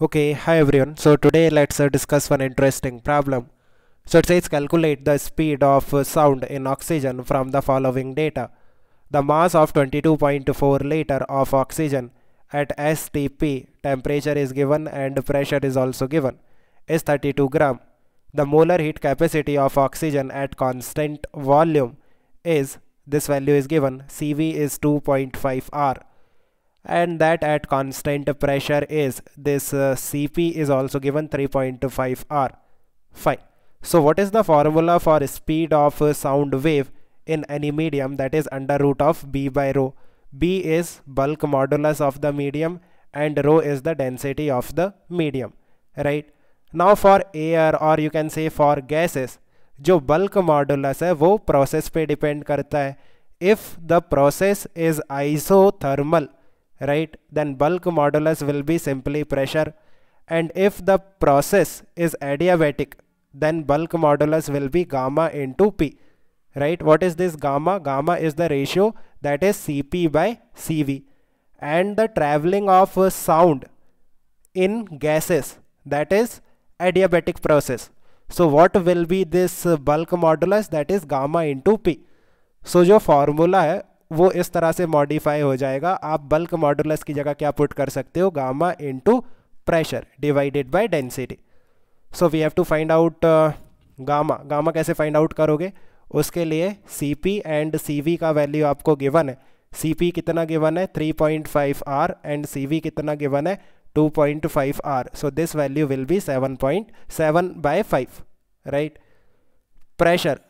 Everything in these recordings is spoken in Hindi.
Okay, hi everyone. So today let's uh, discuss one interesting problem. So it says calculate the speed of uh, sound in oxygen from the following data. The mass of 22.4 liter of oxygen at STP temperature is given and pressure is also given is 32 gram. The molar heat capacity of oxygen at constant volume is this value is given CV is 2.5 R and that at constant pressure is this uh, Cp is also given 3.5 R. Fine. So what is the formula for speed of uh, sound wave in any medium that is under root of B by rho. B is bulk modulus of the medium and rho is the density of the medium. Right. Now for air or you can say for gases जो bulk modulus है वो process पे depend करता है If the process is isothermal right then bulk modulus will be simply pressure and if the process is adiabatic then bulk modulus will be gamma into p right what is this gamma gamma is the ratio that is cp by cv and the traveling of uh, sound in gases that is adiabatic process so what will be this uh, bulk modulus that is gamma into p so your formula वो इस तरह से मॉडिफाई हो जाएगा आप बल्क मॉडुलस की जगह क्या पुट कर सकते हो gamma into pressure divided by density so we have to find out gamma gamma कैसे फाइंड आउट करोगे उसके लिए C P and C V का वैल्यू आपको गिवन है सी पी कितना गिवन है three point five R and C V कितना गिवन है two point five R so this value will be seven point seven by five right pressure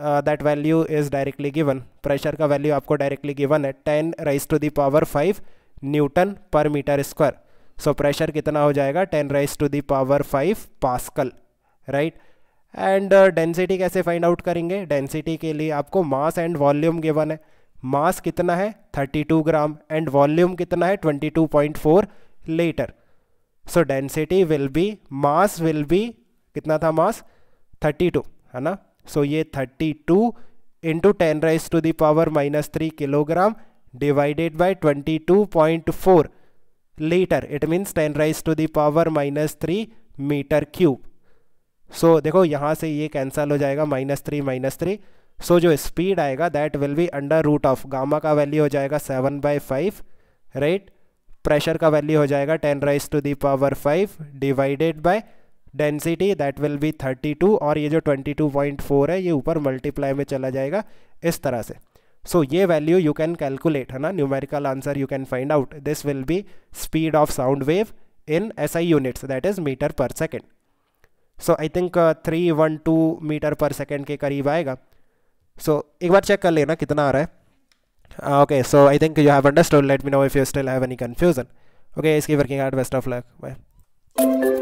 that value is directly given pressure का वैल्यू आपको डायरेक्टली गिवन है ten raise to the power five newton per metre square so pressure कितना हो जाएगा ten raise to the power five pascal right and density कैसे फाइंड आउट करेंगे डेंसिटी के लिए आपको मास एंड वॉल्यूम गिवन है मास कितना है 32 ग्राम एंड वॉल्यूम कितना है 22.4 litre so density will be mass will be कितना था मास 32 है ना सो ये 32 two into ten raise to the power minus three kilogram divided by twenty two point four litre it means ten raise to the power minus three metre cube so देखो यहाँ से ये कैंसल हो जाएगा minus three minus three so जो स्पीड आएगा that will be under root of gamma का वैल्यू हो जाएगा seven by five right pressure का वैल्यू हो जाएगा ten raise to the power five divided by density that will be 32 और ये जो 22.4 है ये ऊपर मल्टीप्लाई में चला जाएगा इस तरह से सो so, ये वैल्यू यू कैन कैलकुलेट है ना numerical answer you can find out this will be speed of sound wave in S I units that is metre per second so I think three one two metre per second के करीब आएगा सो so, एक बार चेक कर लेना कितना आ रहा है okay so I think you have understood let me know if you still have any confusion okay इसकी working art best of luck bye